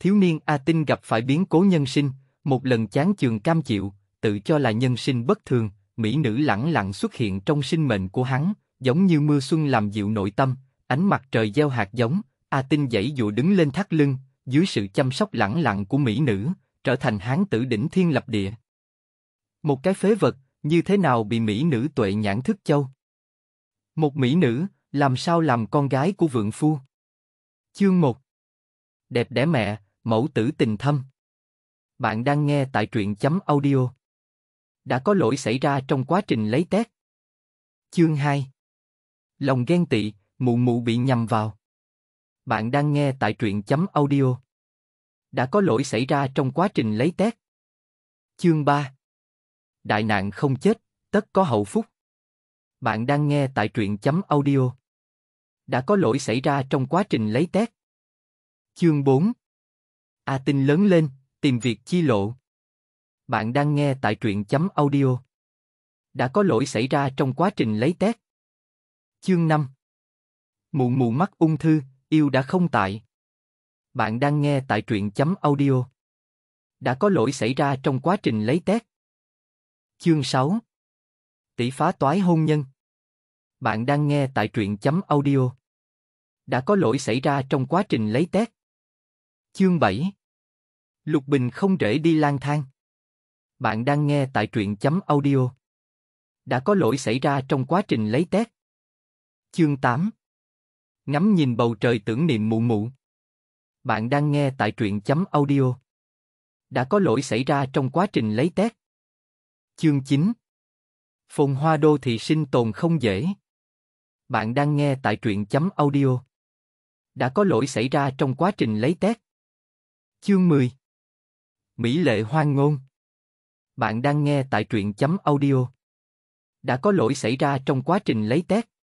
thiếu niên A Tinh gặp phải biến cố nhân sinh, một lần chán chường cam chịu, tự cho là nhân sinh bất thường, mỹ nữ lẳng lặng xuất hiện trong sinh mệnh của hắn, giống như mưa xuân làm dịu nội tâm, ánh mặt trời gieo hạt giống, A Tinh dãy dụ đứng lên thắt lưng, dưới sự chăm sóc lẳng lặng của mỹ nữ, trở thành hán tử đỉnh thiên lập địa. Một cái phế vật, như thế nào bị mỹ nữ tuệ nhãn thức châu? Một mỹ nữ, làm sao làm con gái của vượng phu? Chương 1 Đẹp đẽ mẹ, Mẫu tử tình thâm. Bạn đang nghe tại truyện chấm audio. Đã có lỗi xảy ra trong quá trình lấy tét. Chương 2 Lòng ghen tị, mụ mụ bị nhầm vào. Bạn đang nghe tại truyện chấm audio. Đã có lỗi xảy ra trong quá trình lấy tét. Chương 3 Đại nạn không chết, tất có hậu phúc. Bạn đang nghe tại truyện chấm audio. Đã có lỗi xảy ra trong quá trình lấy tét. Chương 4 A à, Tinh lớn lên, tìm việc chi lộ. Bạn đang nghe tại truyện chấm audio. Đã có lỗi xảy ra trong quá trình lấy tét. Chương 5 Muộn mụ mắt ung thư, yêu đã không tại. Bạn đang nghe tại truyện chấm audio. Đã có lỗi xảy ra trong quá trình lấy tét. Chương 6 Tỷ phá toái hôn nhân Bạn đang nghe tại truyện chấm audio. Đã có lỗi xảy ra trong quá trình lấy tét. Chương 7 Lục Bình không rể đi lang thang. Bạn đang nghe tại truyện chấm audio. Đã có lỗi xảy ra trong quá trình lấy test. Chương 8 Ngắm nhìn bầu trời tưởng niệm mụ mụ. Bạn đang nghe tại truyện chấm audio. Đã có lỗi xảy ra trong quá trình lấy test. Chương 9 Phồn hoa đô thị sinh tồn không dễ. Bạn đang nghe tại truyện chấm audio. Đã có lỗi xảy ra trong quá trình lấy test. Chương 10 Mỹ lệ hoang ngôn. Bạn đang nghe tại truyện chấm audio. Đã có lỗi xảy ra trong quá trình lấy test.